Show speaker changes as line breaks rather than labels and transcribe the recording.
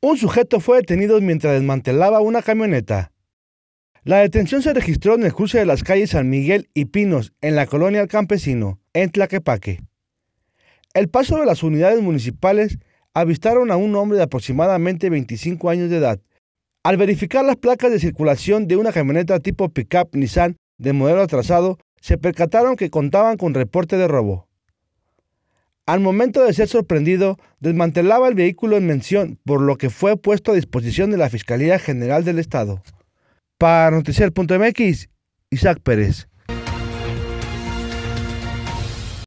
Un sujeto fue detenido mientras desmantelaba una camioneta. La detención se registró en el cruce de las calles San Miguel y Pinos, en la colonia El Campesino, en Tlaquepaque. El paso de las unidades municipales avistaron a un hombre de aproximadamente 25 años de edad. Al verificar las placas de circulación de una camioneta tipo pickup Nissan de modelo atrasado, se percataron que contaban con reporte de robo. Al momento de ser sorprendido, desmantelaba el vehículo en mención, por lo que fue puesto a disposición de la Fiscalía General del Estado. Para Noticiar.mx, Isaac Pérez.